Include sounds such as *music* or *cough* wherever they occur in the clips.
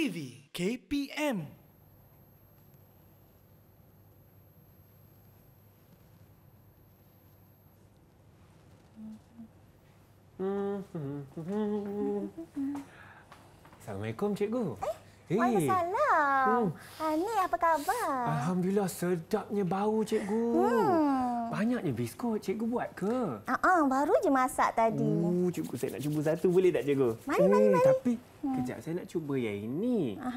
TV KPM mm-hmm. *laughs* Assalamualaikum cikgu. Eh? Hey. Waalaikumsalam. Hmm. Oh. Ah, apa khabar? Alhamdulillah sedapnya bau cikgu. Hmm. Banyaknya biskut cikgu buat ke? Ah, uh-uh, baru je masak tadi. Oh, cikgu saya nak cuba satu boleh tak cikgu? Mari, hmm, mari, mari. Tapi hmm. kejap saya nak cuba yang ini. Aha.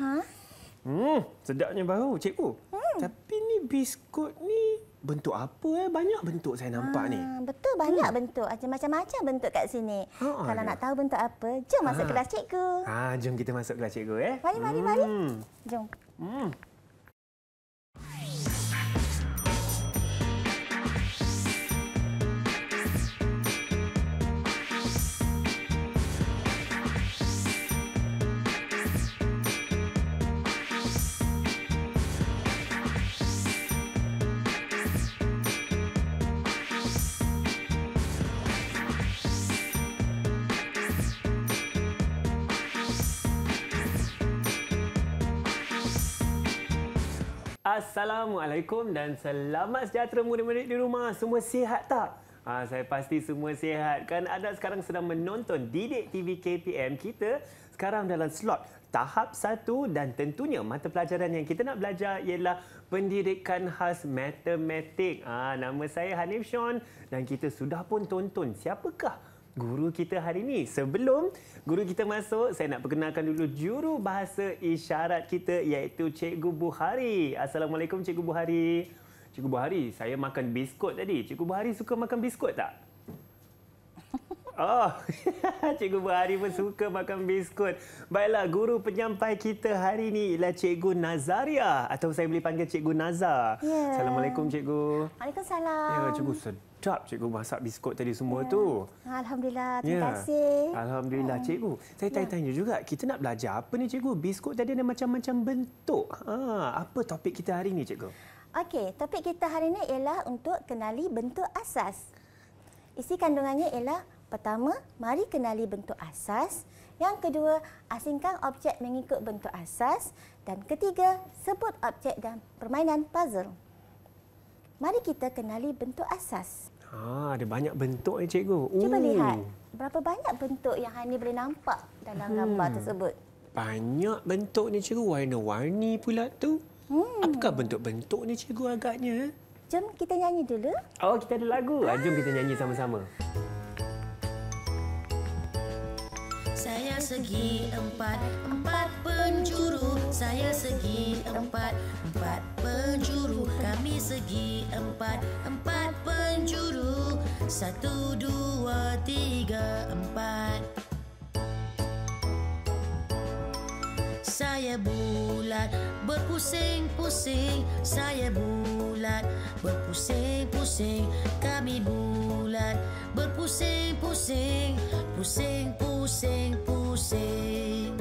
Uh-huh. Hmm, sedapnya bau cikgu. Hmm. Tapi ni biskut ni bentuk apa eh banyak bentuk saya nampak ha, ni. Ah, betul banyak hmm. bentuk. Macam-macam bentuk kat sini. Ha, Kalau ada. nak tahu bentuk apa, jom ha. masuk kelas cikgu. Ha, jom kita masuk kelas cikgu eh. Mari mari hmm. mari. Jom. Hmm. Assalamualaikum dan selamat sejahtera murid-murid di rumah. Semua sihat tak? Ha, saya pasti semua sihat. Kan ada sekarang sedang menonton Didik TV KPM. Kita sekarang dalam slot tahap satu dan tentunya mata pelajaran yang kita nak belajar ialah pendidikan khas matematik. Ha, nama saya Hanif Sean dan kita sudah pun tonton siapakah guru kita hari ini. Sebelum guru kita masuk, saya nak perkenalkan dulu juru bahasa isyarat kita iaitu Cikgu Buhari. Assalamualaikum Cikgu Buhari. Cikgu Buhari, saya makan biskut tadi. Cikgu Buhari suka makan biskut tak? *laughs* Oh, *laughs* Cikgu Buhari pun suka makan biskut. Baiklah, guru penyampai kita hari ini ialah Cikgu Nazaria. Atau saya boleh panggil Cikgu Nazar. Yeah. Assalamualaikum, Cikgu. Waalaikumsalam. Ya, Cikgu sedap sedap cikgu masak biskut tadi semua yeah. tu. Alhamdulillah, ya. terima yeah. kasih. Alhamdulillah hmm. cikgu. Saya ya. tanya-tanya juga, kita nak belajar apa ni cikgu? Biskut tadi ada macam-macam bentuk. Ha, apa topik kita hari ni cikgu? Okey, topik kita hari ini ialah untuk kenali bentuk asas. Isi kandungannya ialah pertama, mari kenali bentuk asas. Yang kedua, asingkan objek mengikut bentuk asas. Dan ketiga, sebut objek dan permainan puzzle. Mari kita kenali bentuk asas. Ah, ada banyak bentuk ya cikgu. Cuba hmm. lihat berapa banyak bentuk yang Hani boleh nampak dalam hmm. gambar tersebut. Banyak bentuk ni cikgu, warna-warni pula tu. Hmm. Apakah bentuk-bentuk ni cikgu agaknya? Jom kita nyanyi dulu. Oh, kita ada lagu. Ah. Jom kita nyanyi sama-sama. Saya segi empat, empat penjuru. Saya segi empat, empat penjuru. Kami segi empat, empat penjuru Satu, dua, tiga, empat Saya bulat berpusing-pusing Saya bulat berpusing-pusing Kami bulat berpusing-pusing Pusing-pusing-pusing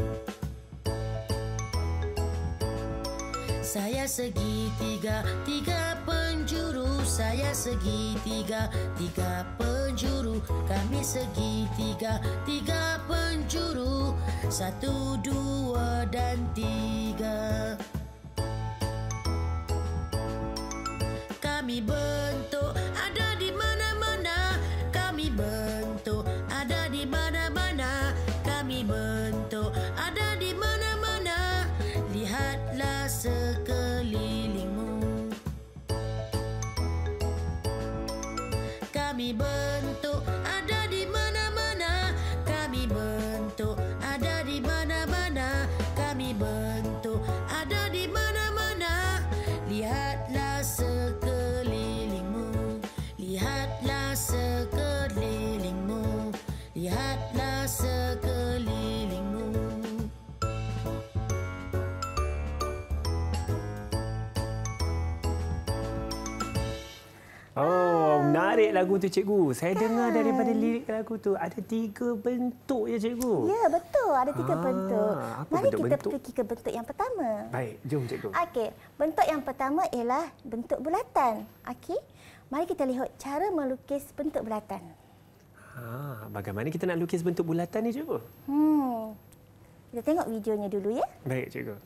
Saya segi tiga tiga penjuru Saya segi tiga tiga penjuru Kami segi tiga, tiga penjuru Satu, dua dan tiga Kami ber... But. menarik lagu tu cikgu. Saya kan? dengar daripada lirik lagu tu ada tiga bentuk ya cikgu. Ya, betul. Ada tiga ha, bentuk. Mari bentuk kita bentuk? pergi ke bentuk yang pertama. Baik, jom cikgu. Okey, bentuk yang pertama ialah bentuk bulatan. Okey. Mari kita lihat cara melukis bentuk bulatan. Ha, bagaimana kita nak lukis bentuk bulatan ni cikgu? Hmm. Kita tengok videonya dulu ya. Baik cikgu.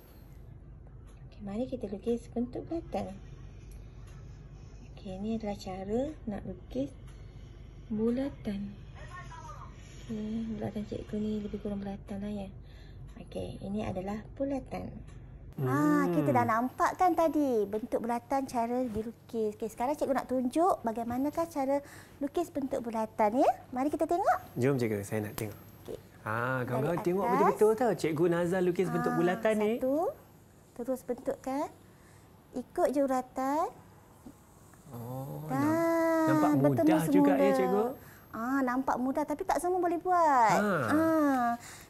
mari kita lukis bentuk bulatan. Okey, ni adalah cara nak lukis bulatan. Okey, bulatan cikgu ni lebih kurang bulatan lah ya. Okey, ini adalah bulatan. Ah, hmm. Ah, kita dah nampak kan tadi bentuk bulatan cara dilukis. Okey, sekarang cikgu nak tunjuk bagaimanakah cara lukis bentuk bulatan ya. Mari kita tengok. Jom cikgu, saya nak tengok. Okey. Ah, kawan-kawan tengok betul-betul tau. Cikgu Nazal lukis ah, bentuk bulatan satu, ni. Satu. Terus bentukkan. Ikut je uratan. Oh, ah, nampak mudah juga ya cikgu. Ah, nampak mudah tapi tak semua boleh buat. Ha. Ah,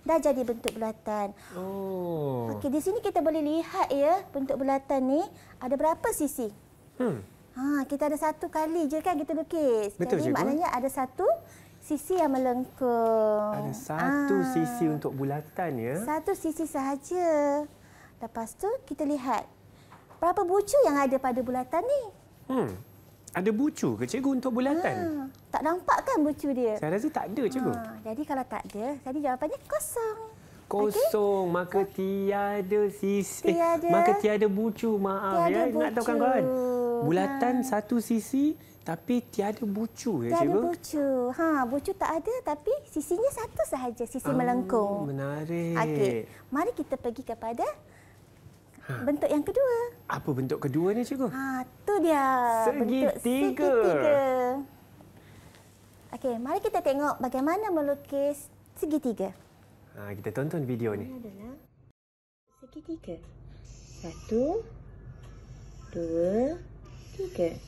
dah jadi bentuk bulatan. Oh. Okey, di sini kita boleh lihat ya bentuk bulatan ni ada berapa sisi? Hmm. Ah, kita ada satu kali je kan kita lukis. Betul, jadi cikgu. maknanya ada satu sisi yang melengkung. Ada satu ah. sisi untuk bulatan ya. Satu sisi sahaja. Lepas tu kita lihat berapa bucu yang ada pada bulatan ni? Hmm. Ada bucu ke cikgu untuk bulatan? Ha, tak nampak kan bucu dia? Saya rasa tak ada cikgu. Ha, jadi kalau tak ada, tadi jawapannya kosong. Kosong, okay. maka tiada sisi. Eh, tiada. Eh, maka tiada bucu, maaf. Ya. Tiada ya. bucu. Nak tahu kan kawan? Bulatan ha. satu sisi tapi tiada bucu ya tiada cikgu. Tiada bucu. Ha, bucu tak ada tapi sisinya satu sahaja, sisi ah, melengkung. Menarik. Okey. Mari kita pergi kepada Ha. Bentuk yang kedua. Apa bentuk kedua ni cikgu? Ha, tu dia. Segitiga. segitiga. Okey, mari kita tengok bagaimana melukis segitiga. Ha, kita tonton video ni. Segitiga. Satu, dua, tiga.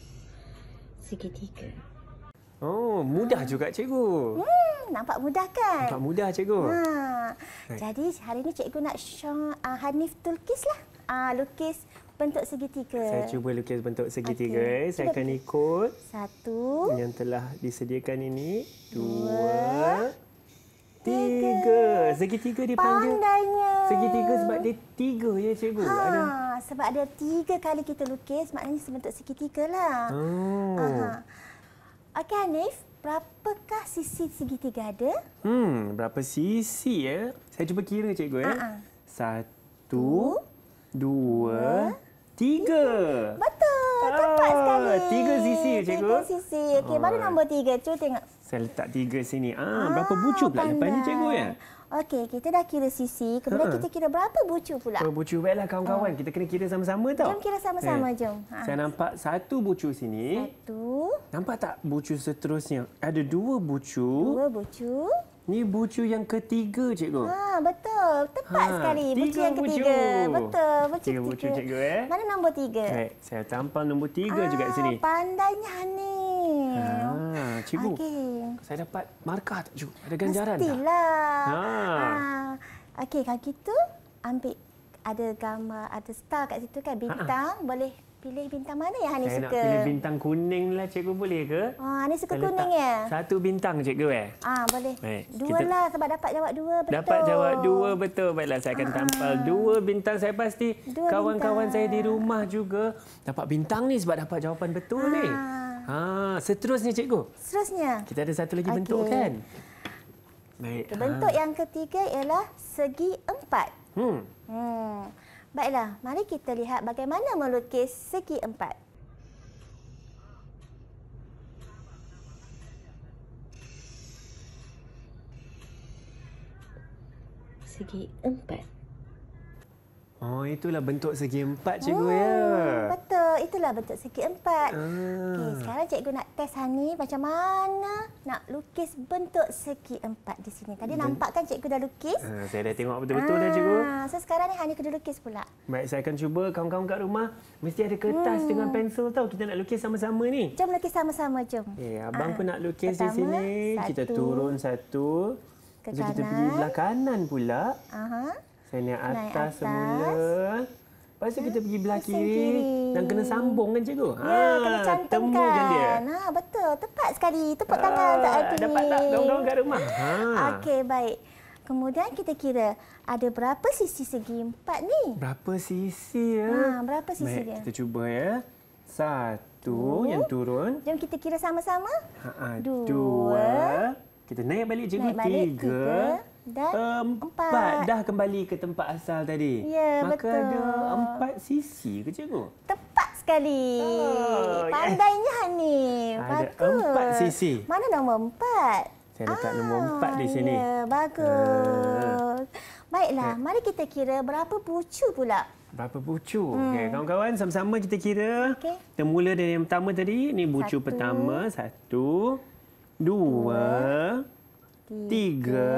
Segitiga. Oh, mudah ha. juga cikgu. Hmm, nampak mudah kan? Nampak mudah cikgu. Ha. Jadi hari ini cikgu nak show uh, ah, Hanif tulkislah. Ah lukis bentuk segitiga. Saya cuba lukis bentuk segitiga. Okay. Eh. Saya cuba akan ikut satu yang telah disediakan ini. Dua, dua tiga. Segitiga dipanggil. Pandainya. Segitiga sebab dia tiga ya cikgu. Ha, ada... Sebab ada tiga kali kita lukis maknanya sebentuk segitiga lah. Hmm. Okey Hanif. Berapakah sisi segitiga ada? Hmm, berapa sisi ya? Saya cuba kira cikgu ya. Uh-uh. Satu, dua, tiga. Betul. Ah, tepat sekali. Tiga sisi, cikgu. Tiga sisi. Okey, baru nombor tiga. Cuba tengok. Saya letak tiga sini. Ah, ah berapa bucu pula lepas ni, cikgu? Ya? Okey, kita dah kira sisi. Kemudian ha. kita kira berapa bucu pula? Berapa bucu? Baiklah, kawan-kawan. Ah. Kita kena kira sama-sama tau. Jom kira sama-sama, eh, jom. Ha. Saya nampak satu bucu sini. Satu. Nampak tak bucu seterusnya? Ada dua bucu. Dua bucu. Ni bucu yang ketiga, cikgu. Ha, betul. Tepat ha, sekali. Bucu yang ketiga. Bucu. Betul. Bucu tiga bucu, ketiga. cikgu. Eh? Mana nombor tiga? Baik, saya tampal nombor tiga ha, juga di ah, sini. Pandainya, ni. Ha, ah, cikgu, okay. saya dapat markah tak, cikgu? Ada ganjaran Mestilah. tak? Mestilah. Ha. Ah, okey, kalau gitu, ambil. Ada gambar, ada star kat situ kan, bintang. -ha. ha. Boleh Pilih bintang mana yang Hanis suka? Saya nak pilih bintang kuning lah, cikgu boleh ke? Ah, Hanis suka saya kuning ya? Satu bintang, cikgu eh? Ah, boleh. Baik, dua kita... lah sebab dapat jawab dua, betul. Dapat jawab dua, betul. Baiklah, saya akan tampal ah. dua bintang. Saya pasti kawan-kawan saya di rumah juga dapat bintang ni sebab dapat jawapan betul ah. ni. Ah, ha, seterusnya, cikgu. Seterusnya. Kita ada satu lagi okay. bentuk kan? Baik. Ha. Bentuk ha. yang ketiga ialah segi empat. Hmm. Hmm. Baiklah, mari kita lihat bagaimana melukis segi empat. Segi empat. Oh, itulah bentuk segi empat, cikgu. Oh, ya. Betul itulah bentuk segi empat. Ah. Okey, sekarang cikgu nak test Hani macam mana nak lukis bentuk segi empat di sini. Tadi hmm. nampak kan cikgu dah lukis? Ah, saya dah tengok betul-betul ah. dah cikgu. Ah, so sekarang ni Hani kena lukis pula. Baik, saya akan cuba kawan-kawan kat rumah mesti ada kertas hmm. dengan pensel tau. Kita nak lukis sama-sama ni. Jom lukis sama-sama, jom. Okay, eh, abang ah. pun nak lukis Pertama, di sini. Satu. Kita turun satu. Ke Kita pergi belah kanan pula. Aha. Saya naik atas, naik atas. semula. Lepas tu kita pergi belah kiri, kiri dan kena sambung kan cikgu. Ya, kena ah, cantumkan. dia. Nah, betul. Tepat sekali. Tepuk tangan tak ada ah, Dapat tak dong-dong kat rumah? Ha. Okey, baik. Kemudian kita kira ada berapa sisi segi empat ni? Berapa sisi ya? Ha, berapa sisi baik, dia? Kita cuba ya. Satu uh. yang turun. Jom kita kira sama-sama. Ha, ha, dua. dua. Kita naik balik cikgu. Naik balik, tiga. tiga dan empat. empat. Dah kembali ke tempat asal tadi. Ya, Maka betul. Maka ada empat sisi ke cikgu? Tepat sekali. Oh, Pandainya yes. ni. Bagus. Ada empat sisi. Mana nombor empat? Saya letak ah, nombor empat di sini. Ya, bagus. Uh. Baiklah, okay. Eh. mari kita kira berapa pucu pula. Berapa pucu? Hmm. Okay, kawan-kawan, sama-sama kita kira. Okay. Kita mula dari yang pertama tadi. Ini pucu satu. pertama. Satu, dua, dua tiga, tiga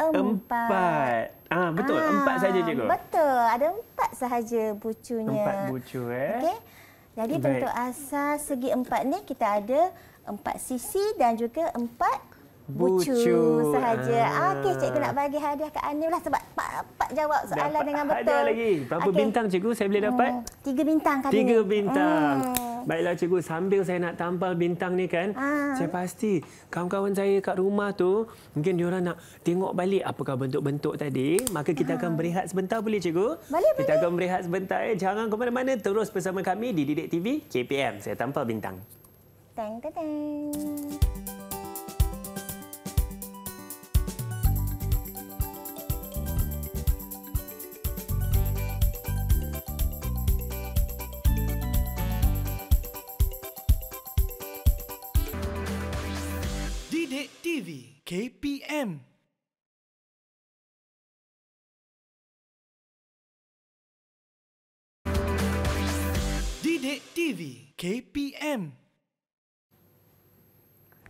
Empat. Ah betul, ah, empat saja cikgu. Betul, ada empat sahaja bucunya. Empat bucu eh. Okey. Jadi Baik. bentuk asas segi empat ni kita ada empat sisi dan juga empat bucu, bucu. sahaja. Ah. Okey, cikgu nak bagi hadiah ke Anil lah sebab Pak jawab soalan dapat dengan betul. Hadiah lagi. Berapa okay. bintang cikgu saya boleh dapat? Hmm. Tiga bintang kali. Tiga bintang. Hmm. Baiklah cikgu, sambil saya nak tampal bintang ni kan, ha. saya pasti kawan-kawan saya kat rumah tu mungkin dia nak tengok balik apakah bentuk-bentuk tadi. Maka kita ha. akan ah. berehat sebentar boleh cikgu? Boleh, kita akan berehat sebentar eh. Jangan ke mana-mana, terus bersama kami di Didik TV KPM. Saya tampal bintang. Teng teng teng. TV KPM Didik TV KPM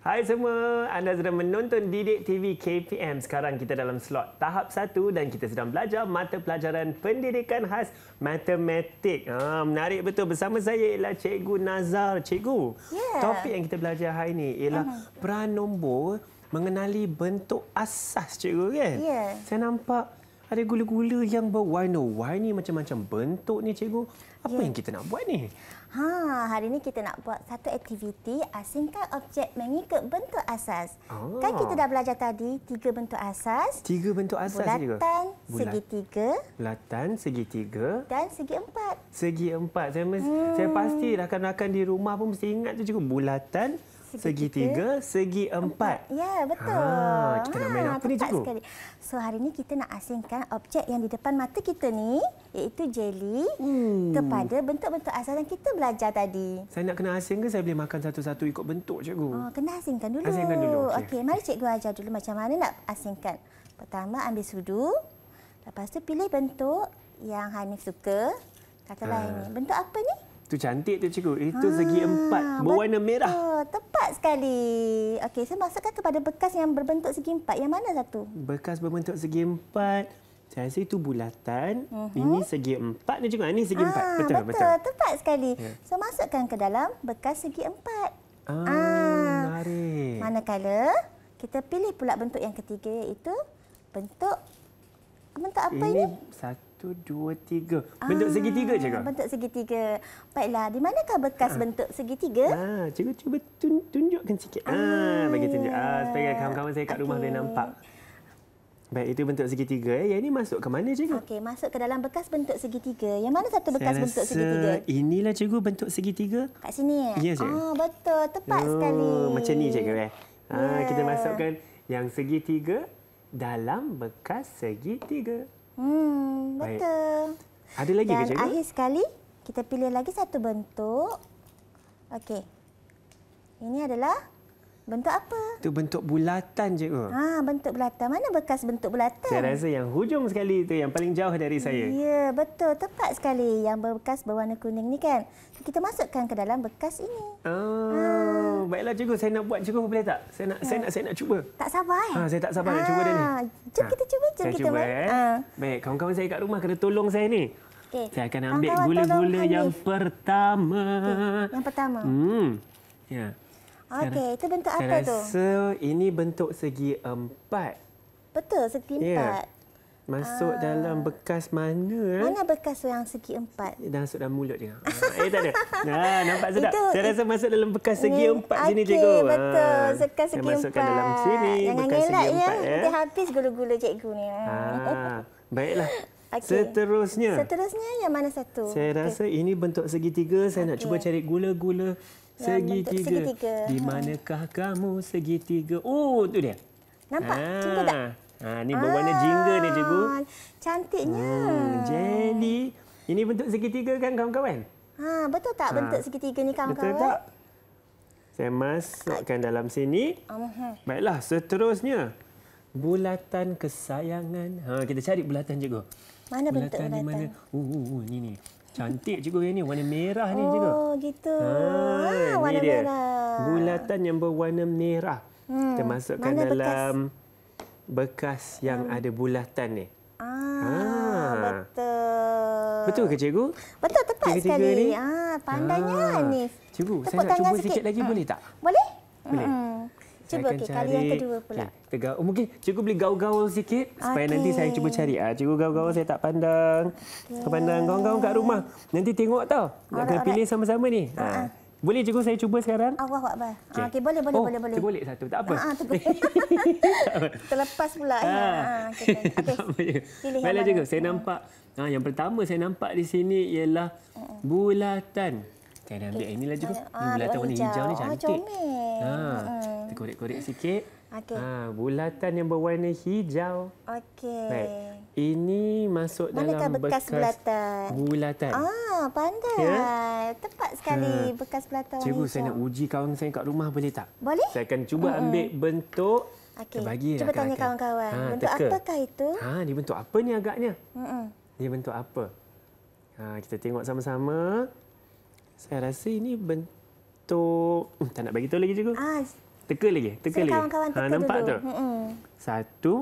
Hai semua, anda sedang menonton Didik TV KPM. Sekarang kita dalam slot tahap satu dan kita sedang belajar mata pelajaran pendidikan khas matematik. Ha, menarik betul. Bersama saya ialah Cikgu Nazar. Cikgu, yeah. topik yang kita belajar hari ini ialah mm-hmm. Uh-huh. peran nombor mengenali bentuk asas, cikgu. Kan? Yeah. Saya nampak ada gula-gula yang berwarna-warni macam-macam bentuk ni, cikgu. Apa yeah. yang kita nak buat ni? Ha, hari ini kita nak buat satu aktiviti asingkan objek mengikut bentuk asas. Kan ah. Kan kita dah belajar tadi tiga bentuk asas. Tiga bentuk asas bulatan, juga. Bulatan, segitiga. Bulatan, segitiga. Dan segi empat. Segi empat. Saya, hmm. saya pasti rakan-rakan di rumah pun mesti ingat tu juga. Bulatan, segi tiga, segi empat. Ya, betul. Ha, kita nak main ha, apa ni cikgu? Sekali. So, hari ini kita nak asingkan objek yang di depan mata kita ni, iaitu jeli hmm. kepada bentuk-bentuk asal yang kita belajar tadi. Saya nak kena asing ke saya boleh makan satu-satu ikut bentuk cikgu? Oh, kena asingkan dulu. Asingkan dulu. Okey, okay, mari cikgu ajar dulu macam mana nak asingkan. Pertama, ambil sudu. Lepas tu pilih bentuk yang Hanif suka. Katalah ha. ini. Bentuk apa ni? itu cantik tu cikgu. Itu ha, segi empat berwarna betul. merah. Tepat sekali. Okey, saya masukkan kepada bekas yang berbentuk segi empat. Yang mana satu? Bekas berbentuk segi empat. Saya rasa itu bulatan. Uh mhm. -huh. Ini segi empat ni cikgu. Ah, ini segi ha, empat. Ah, betul, betul. betul. Tepat sekali. Ya. So, masukkan ke dalam bekas segi empat. Ah, ha. menarik. Manakala kita pilih pula bentuk yang ketiga iaitu bentuk bentuk apa ini? Ini satu, dua, tiga. Bentuk ah, segitiga, cikgu? Bentuk segitiga. Baiklah, di manakah bekas ah. bentuk segitiga? Ah, cikgu cuba tun tunjukkan sikit. Ah, ah, bagi tunjuk. Ah, supaya kawan-kawan saya kat okay. rumah boleh nampak. Baik, itu bentuk segitiga. Eh. Yang ini masuk ke mana, cikgu? Okey, masuk ke dalam bekas bentuk segitiga. Yang mana satu bekas saya bentuk segitiga? inilah, cikgu, bentuk segitiga. Kat sini? Ya, eh? yeah, cikgu. Oh, betul. Tepat oh, sekali. Macam ni, cikgu. Eh? Yeah. Ya. kita masukkan yang segitiga dalam bekas segitiga. Okey. Hmm, betul. Baik. Ada lagi Dan ke cikgu? Dan akhir sekali, kita pilih lagi satu bentuk. Okey. Ini adalah Bentuk apa? Itu bentuk bulatan, cikgu. Ha, oh. ah, bentuk bulatan. Mana bekas bentuk bulatan? Saya rasa yang hujung sekali itu yang paling jauh dari saya. Ya, betul. Tepat sekali yang bekas berwarna kuning ni kan. Kita masukkan ke dalam bekas ini. Oh, ah, ha. baiklah cikgu. Saya nak buat cikgu boleh tak? Saya nak ha. saya ya. nak saya nak cuba. Tak sabar eh? Ha, saya tak sabar ha. nak cuba dia ni. Ah, jom ha. kita cuba. Jom kita cuba. Eh. Ha. Baik, kawan-kawan saya kat rumah kena tolong saya ni. Okay. Saya akan ambil gula-gula yang pertama. Okay. Yang pertama. Hmm. Ya. Yeah. Okey, itu bentuk saya apa tu? Rasa ini bentuk segi empat. Betul, segi ya. empat. Masuk uh, dalam bekas mana? Eh? Mana bekas yang segi empat? Masuk dalam mulut dia. Ah, eh, tak ada. Nah, nampak sedap. Itu, saya rasa masuk dalam bekas segi ni, empat okay, sini, cikgu. Okey, ah, betul. Bekas segi empat. Masukkan dalam sini, Jangan bekas ngelak, segi ya. empat. Ya. Nanti ya. habis gula-gula cikgu ni. Ya. Ah, baiklah. *laughs* Okay. Seterusnya. Seterusnya yang mana satu? Saya rasa ini bentuk segi tiga. Saya okay. nak cuba cari gula-gula Ya, segitiga. segitiga. Di ha. manakah kamu segitiga? Oh, tu dia. Nampak? Ah. Cuba tak? Ha, ini berwarna ah, jingga ni cikgu. Ah, cantiknya. Hmm, jelly. Ini bentuk segitiga kan kawan-kawan? Ha, betul tak ha. bentuk segitiga ni kawan-kawan? Betul tak? Saya masukkan dalam sini. Mhm. Baiklah, seterusnya. Bulatan kesayangan. Ha, kita cari bulatan cikgu. Mana bulatan bentuk bulatan? Bulatan di mana? Oh, uh, ini uh, uh, ni. Cantik cikgu yang ni. Warna merah ni cikgu. Oh, gitu. Ha, ha, warna dia. merah. Bulatan yang berwarna merah. Hmm, kita masukkan dalam bekas, bekas yang hmm. ada bulatan ni. Ah, ah. betul. Betul ke cikgu? Betul, tepat Tiga -tiga sekali. Ah, pandainya ah. ni. Cikgu, Tepuk saya nak cuba sikit, sikit lagi hmm. boleh tak? Boleh. Boleh. Hmm cuba okay, cari. kali yang kedua pula. Okay, kita Oh, mungkin cikgu boleh gaul-gaul sikit supaya nanti saya cuba cari. Ah, cikgu gaul-gaul saya tak pandang. Okay. pandang gaul-gaul kat rumah. Nanti tengok tau. Nak kena pilih sama-sama ni. Ha. Boleh cikgu saya cuba sekarang? Allah wakbar. Okay. Okay, boleh, boleh, oh, boleh. boleh. boleh satu, tak apa. Ha, *laughs* *laughs* Terlepas pula. ya. Ha, okay. okay. Baiklah cikgu, saya nampak. Ah, yang pertama saya nampak di sini ialah bulatan akan ambil okay. inilah juga. Ah, bulatan warna hijau. hijau ni ah, cantik. Ah, ha. Mm. Kita korek-korek sikit. Okay. Ha, ah, bulatan yang berwarna hijau. Okey. Baik. Ini masuk Manakah dalam bekas, bekas bulatan. Bulatan. Ah, pandai. Yeah. Tepat sekali ha. bekas bulatan warna Cikgu, saya nak uji kawan saya kat rumah boleh tak? Boleh. Saya akan cuba mm. ambil bentuk. Okey. Cuba tanya kawan-kawan. Ha, bentuk teka. apakah itu? Ha, dia bentuk apa ni agaknya? Hmm. Dia bentuk apa? Ha, kita tengok sama-sama saya rasa ini bentuk hmm, tak nak bagi tahu lagi juga. Ah, teka lagi, teka saya lagi. Kawan-kawan teka ha, nampak dulu. tu. Hmm. Satu,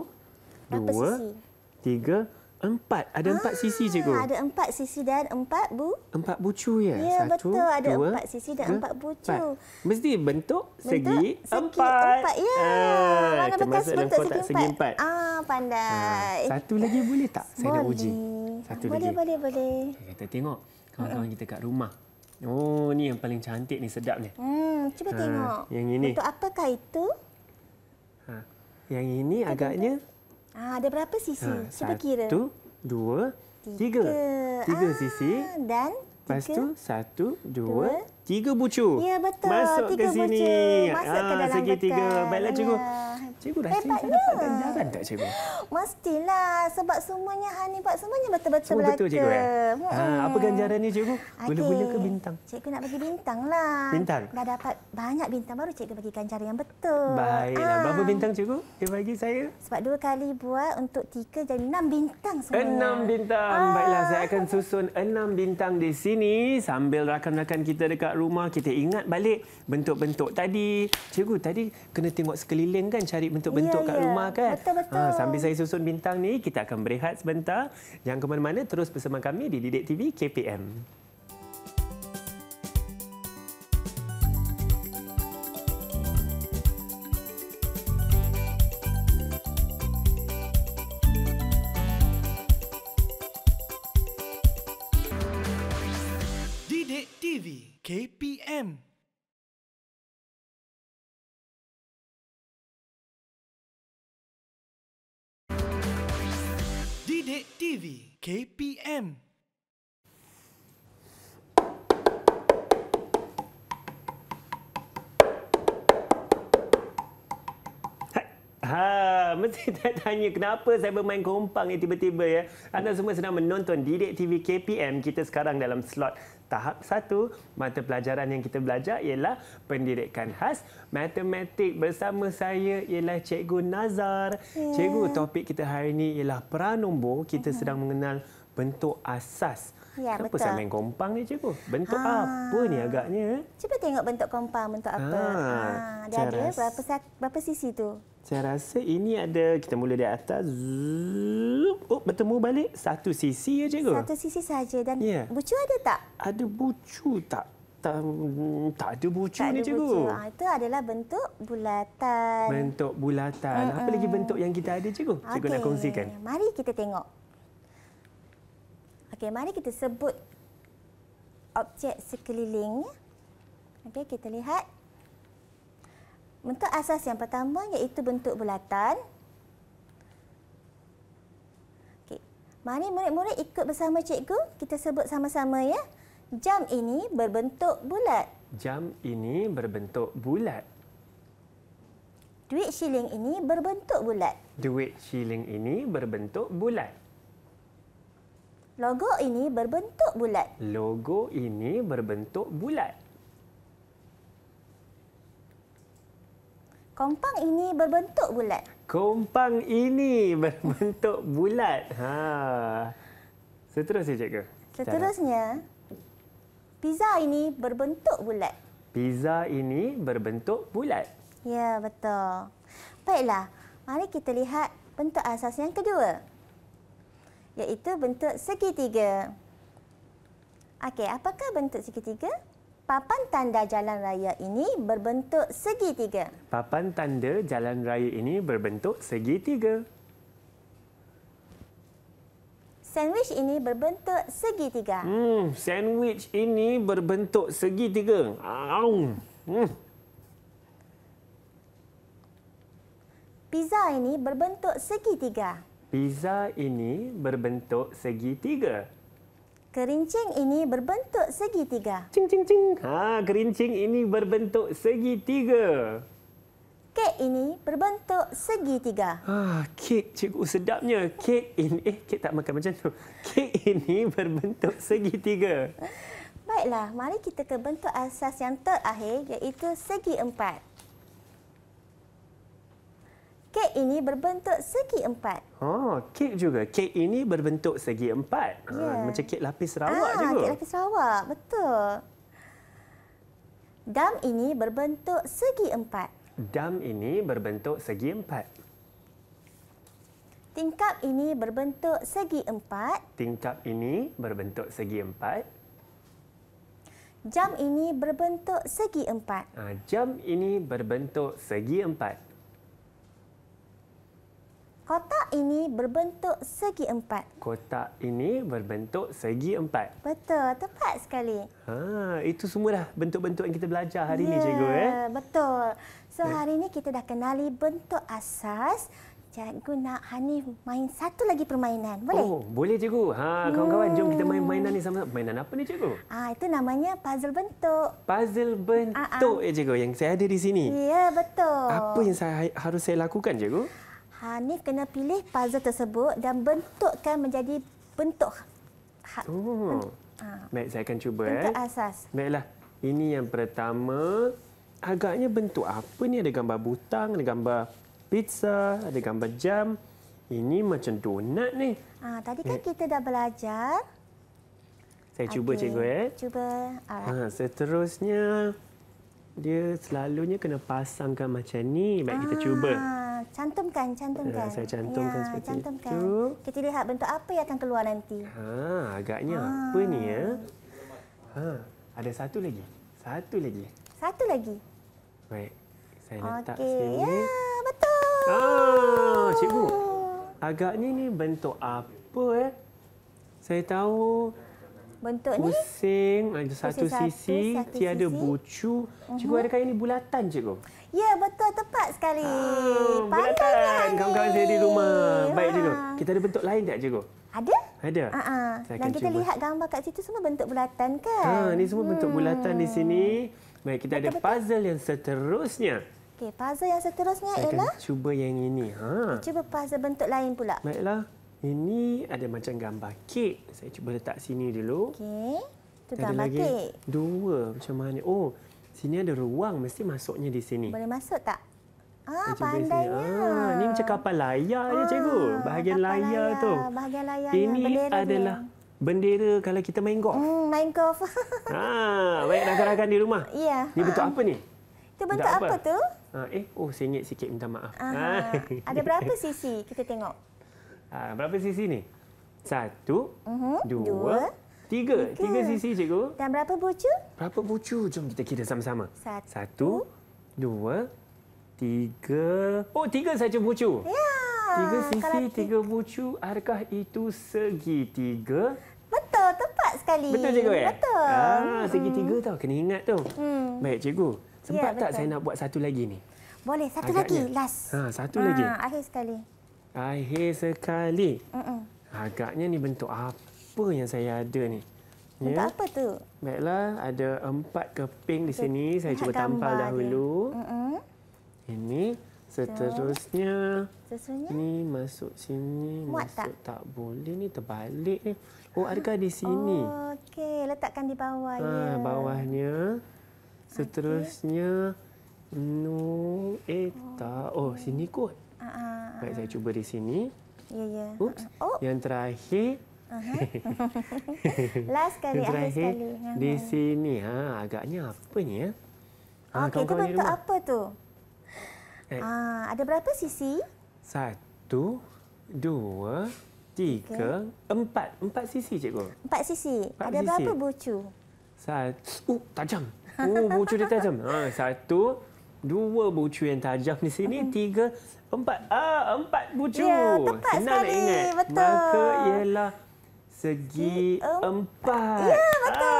Berapa dua, sisi? tiga, empat. Ada ah, empat sisi cikgu. Ada empat sisi dan empat bu. Empat bucu ya. Ya Satu, betul, ada dua, empat sisi dan empat bucu. Empat. Mesti bentuk, bentuk segi, segi empat. empat. Ya, ah, mana termasuk bekas bentuk segi empat. segi empat. Ah, pandai. Ah, satu lagi boleh tak? Saya boleh. nak uji. Satu boleh, lagi. Boleh, boleh, boleh. Kita tengok kawan-kawan kita kat rumah. Oh, ni yang paling cantik ni, sedap ni. Hmm, cuba ha, tengok. Yang ini. Untuk kah itu? Ha, yang ini Kita agaknya. Ha, ada berapa sisi? Ha, cuba satu, kira. Satu, dua, tiga. Tiga, sisi. Ah, dan? Lepas tu, satu, dua, dua tiga bucu. Ya, betul. Masuk tiga ke sini. Masuk ah, ke dalam segi bekal. tiga. Baiklah, cikgu. Ya. Cikgu rasa Hebatnya. saya dapat ganjaran tak, cikgu? Mestilah. Sebab semuanya hanibat, semuanya betul-betul Semua betul, cikgu. Ya? Hmm. Ha, apa ganjaran ni, cikgu? Bila-bila okay. ke bintang? Cikgu nak bagi bintang lah. Bintang? Dah dapat banyak bintang, baru cikgu bagi ganjaran yang betul. Baiklah. Ha. Berapa bintang, cikgu? Dia bagi saya? Sebab dua kali buat untuk tiga dan enam bintang semua. Enam bintang. Ha. Baiklah, saya akan susun enam bintang di sini sambil rakan-rakan kita dekat rumah, kita ingat balik bentuk-bentuk tadi. Cikgu, tadi kena tengok sekeliling kan cari bentuk-bentuk yeah, kat yeah. rumah kan? Betul-betul. Ha, sambil saya susun bintang ni, kita akan berehat sebentar. Jangan ke mana-mana, terus bersama kami di Didik TV KPM. KPM Ah, *laughs* mesti tak tanya kenapa saya bermain kompang ni tiba-tiba ya. Anda semua sedang menonton Direct TV KPM. Kita sekarang dalam slot tahap satu. Mata pelajaran yang kita belajar ialah pendidikan khas matematik. Bersama saya ialah Cikgu Nazar. Yeah. Cikgu, topik kita hari ini ialah pranombor. Kita uh-huh. sedang mengenal bentuk asas. Ya, Kenapa betul. saya main kompang ni cikgu? Bentuk ha. apa ni agaknya? Eh? Cuba tengok bentuk kompang bentuk apa. Ha. Ha. Dia Caras. ada berapa, berapa sisi tu? Saya rasa ini ada kita mula dari atas. Oh, bertemu balik satu sisi aja cikgu. Satu sisi saja dan yeah. bucu ada tak? Ada bucu tak? Tak, tak ada bucu tak ni cikgu. Bucu. Ah, itu adalah bentuk bulatan. Bentuk bulatan. Mm -mm. Apa lagi bentuk yang kita ada cikgu? Cikgu nak kongsikan. Mari kita tengok. Okey, mari kita sebut objek sekelilingnya. Okey, kita lihat Bentuk asas yang pertama iaitu bentuk bulatan. Okey. Mari murid-murid ikut bersama cikgu, kita sebut sama-sama ya. Jam ini berbentuk bulat. Jam ini berbentuk bulat. Duit shilling ini berbentuk bulat. Duit shilling ini berbentuk bulat. Logo ini berbentuk bulat. Logo ini berbentuk bulat. Kompang ini berbentuk bulat. Kompang ini *laughs* berbentuk bulat. Ha. Seterusnya, cikgu. Seterusnya, pizza ini berbentuk bulat. Pizza ini berbentuk bulat. Ya, betul. Baiklah, mari kita lihat bentuk asas yang kedua. Iaitu bentuk segitiga. Okey, apakah bentuk segitiga? Segitiga papan tanda jalan raya ini berbentuk segitiga. Papan tanda jalan raya ini berbentuk segitiga. Sandwich ini berbentuk segitiga. Hmm, sandwich ini berbentuk segitiga. Aum. Hmm. Pizza ini berbentuk segitiga. Pizza ini berbentuk segitiga. Kerincing ini berbentuk segitiga. Cing cing cing. Ha, kerincing ini berbentuk segitiga. Kek ini berbentuk segitiga. Ha, kek cikgu sedapnya. Kek ini eh kek tak makan macam tu. Kek ini berbentuk segitiga. Baiklah, mari kita ke bentuk asas yang terakhir iaitu segi empat kek ini berbentuk segi empat. Oh, kek juga. Kek ini berbentuk segi empat. Yeah. Ha, ya. macam kek lapis rawak ah, juga. Kek lapis rawak, betul. Dam ini berbentuk segi empat. Dam ini berbentuk segi empat. Tingkap ini berbentuk segi empat. Tingkap ini berbentuk segi empat. Jam ini berbentuk segi empat. Ah, jam ini berbentuk segi empat kotak ini berbentuk segi empat. Kotak ini berbentuk segi empat. Betul, tepat sekali. Ha, itu semua dah bentuk-bentuk yang kita belajar hari ya, ini, cikgu. Ya, eh? betul. So, eh. hari ini kita dah kenali bentuk asas. Cikgu nak Hanif main satu lagi permainan. Boleh? Oh, boleh, cikgu. Ha, kawan-kawan, jom kita main mainan ni sama-sama. Mainan apa ni, cikgu? Ah, itu namanya puzzle bentuk. Puzzle bentuk, uh -uh. eh, cikgu, yang saya ada di sini. Ya, betul. Apa yang saya harus saya lakukan, cikgu? Ha kena pilih puzzle tersebut dan bentukkan menjadi bentuk. Oh. Ha. Oh. Ha. saya akan cuba bentuk eh. Bentuk asas. Baiklah. Ini yang pertama. Agaknya bentuk apa ni? Ada gambar butang, ada gambar pizza, ada gambar jam. Ini macam donat ni. Ha, tadi kan Mek. kita dah belajar. Saya okay. cuba cikgu eh. Cuba. Ha, seterusnya dia selalunya kena pasangkan macam ni. Baik ha. kita ah, cuba. Ha cantumkan, cantumkan. Ya, saya ya, cantumkan ya, seperti cantumkan. itu. Kita lihat bentuk apa yang akan keluar nanti. Ha, agaknya ha. apa ni ya? Ha, ada satu lagi. Satu lagi. Satu lagi. Baik. Saya letak okay. sini. Ya, betul. Ha, cikgu. Agaknya ni bentuk apa eh? Saya tahu bentuk ni pusing ada satu pusing sisi satu, satu tiada sisi. bucu cikgu uh-huh. adakah ini bulatan cikgu Ya, betul. Tepat sekali. Oh, Pandai kan ni. Kawan-kawan saya di rumah. Baik, Cikgu. Kita ada bentuk lain tak, Cikgu? Ada. Ada. Ha -ha. Dan kita cuba. lihat gambar kat situ semua bentuk bulatan, kan? Ha, ini semua bentuk hmm. bulatan di sini. Baik, kita betul, ada puzzle betul. yang seterusnya. Okey, puzzle yang seterusnya saya ialah... Saya cuba yang ini. Ha. Cuba puzzle bentuk lain pula. Baiklah. Ini ada macam gambar kek. Saya cuba letak sini dulu. Okey. Itu gambar kek. Dua macam mana. Oh, sini ada ruang mesti masuknya di sini. Boleh masuk tak? Ah, pandainya. Ah, ini macam kapal layar ah, ya cikgu. Bahagian layar, layar tu. Bahagian layar ini adalah dia. bendera kalau kita main golf. Hmm, main golf. *laughs* ah, baik nak rakan di rumah. Ya. Yeah. Ini bentuk ah. apa ni? Itu bentuk apa? apa tu? Ah, eh, oh sengit sikit minta maaf. Ah, ah, ada berapa sisi? Kita tengok. Ah, berapa sisi ni? Satu, uh-huh, dua, dua, Tiga. Tiga sisi, cikgu. Dan berapa bucu? Berapa bucu? Jom kita kira sama-sama. Satu, Satu, dua, tiga. Oh, tiga saja bucu. Ya. Tiga sisi, kita... tiga bucu. Adakah itu segitiga? Betul. Tepat sekali. Betul, cikgu? Ya? Betul. Ah, segitiga hmm. tahu. Kena ingat tu. Hmm. Baik, cikgu. Sempat ya, tak saya nak buat satu lagi ni? Boleh. Satu Agaknya. lagi. Last. Ha, satu ha, lagi. Ah, akhir sekali. Akhir sekali. Mm -mm. Agaknya ni bentuk apa? apa yang saya ada ni? Ya? Untuk apa tu? Baiklah, ada empat keping di sini. Okay. Saya cuba tampal dahulu. Uh-uh. Ini seterusnya. Seterusnya? Ini masuk sini. Muat masuk tak? tak boleh ni terbalik ni. Oh, ada ke di sini? Oh, Okey, letakkan di bawah ha, bawahnya. Seterusnya okay. no eta. Oh, sini kot. Uh-huh. Baik, ah. saya cuba di sini. Ya, yeah, ya. Yeah. Oops. Oh. Yang terakhir Uh-huh. last kali, akhir sekali. Di sini ha, agaknya apa ni? Ya? Ha, Okey, itu bentuk apa tu? Eh. Ha, ada berapa sisi? Satu, dua, tiga, okay. empat. Empat sisi, cikgu. Empat sisi. Empat ada sisi. berapa bucu? Satu, uh, tajam. Oh, bucu dia tajam. Ha, satu, dua bucu yang tajam di sini, tiga, empat. Ah, empat bucu. Ya, tepat Senang sekali. Betul. Maka ialah segi empat. Ya, betul. Ah.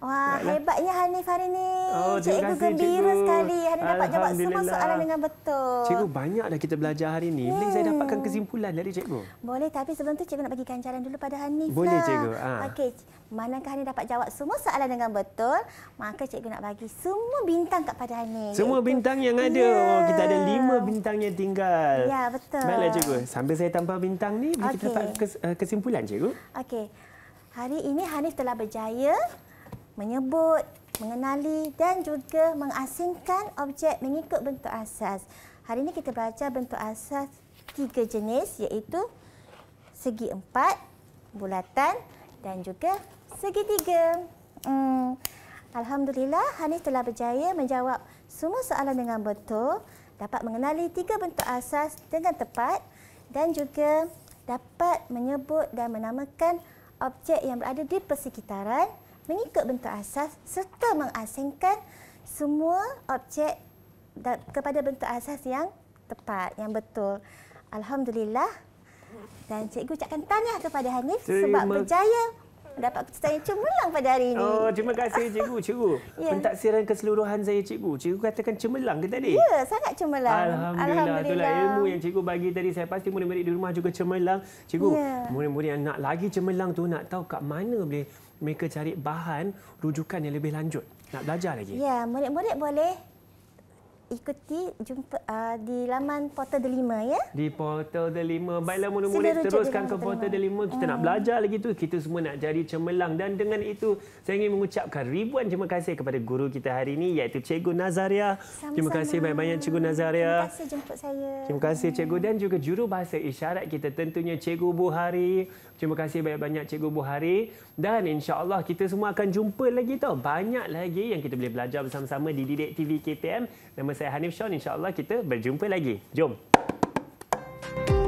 Wah, lah. ya, hebatnya Hanif hari ini. Oh, cikgu kasih, gembira cikgu. sekali. Hanif dapat jawab semua soalan dengan betul. Cikgu, banyak banyaklah kita belajar hari ini. Boleh hmm. saya dapatkan kesimpulan dari cikgu? Boleh, tapi sebelum tu cikgu nak bagi ganjaran dulu pada Hanif. Boleh, lah. cikgu. Ha. Okey, manakah Hanif dapat jawab semua soalan dengan betul, maka cikgu nak bagi semua bintang kepada Hanif. Semua Itu. bintang yang ada. Yeah. Oh, kita ada lima bintang yang tinggal. Ya, betul. Baiklah, cikgu. Sambil saya tambah bintang ni, boleh okay. kita dapat eh, kesimpulan, cikgu? Okey. Hari ini Hanif telah berjaya menyebut, mengenali dan juga mengasingkan objek mengikut bentuk asas. Hari ini kita belajar bentuk asas tiga jenis iaitu segi empat, bulatan dan juga segi tiga. Hmm. Alhamdulillah Hanif telah berjaya menjawab semua soalan dengan betul, dapat mengenali tiga bentuk asas dengan tepat dan juga dapat menyebut dan menamakan objek yang berada di persekitaran mengikut bentuk asas serta mengasingkan semua objek kepada bentuk asas yang tepat, yang betul. Alhamdulillah. Dan cikgu ucapkan tanya kepada Hanif Terima. sebab berjaya dapat kesan yang cemerlang pada hari ini. Oh, terima kasih *laughs* cikgu. Cikgu, yeah. pentaksiran keseluruhan saya cikgu. Cikgu katakan cemerlang ke tadi? Ya, yeah, sangat cemerlang. Alhamdulillah. Alhamdulillah. Itulah ilmu yang cikgu bagi tadi. Saya pasti murid-murid di rumah juga cemerlang. Cikgu, yeah. murid-murid yang nak lagi cemerlang tu nak tahu kat mana boleh mereka cari bahan rujukan yang lebih lanjut. Nak belajar lagi. Ya, yeah, murid-murid boleh ikuti jumpa uh, di laman portal delima ya. Di portal delima. Baiklah mula-mula teruskan ke portal delima. Kita hmm. nak belajar lagi tu. Kita semua nak jadi cemerlang dan dengan itu saya ingin mengucapkan ribuan terima kasih kepada guru kita hari ini iaitu Cikgu Nazaria. Sama-sama. Terima kasih banyak-banyak Cikgu Nazaria. Terima kasih jemput saya. Terima kasih Cikgu dan juga juru bahasa isyarat kita tentunya Cikgu Buhari. Terima kasih banyak-banyak Cikgu Buhari dan insya-Allah kita semua akan jumpa lagi tau. Banyak lagi yang kita boleh belajar bersama-sama di Didik TV KPM. Nama saya Hanif Shawn. InsyaAllah kita berjumpa lagi. Jom! Thank you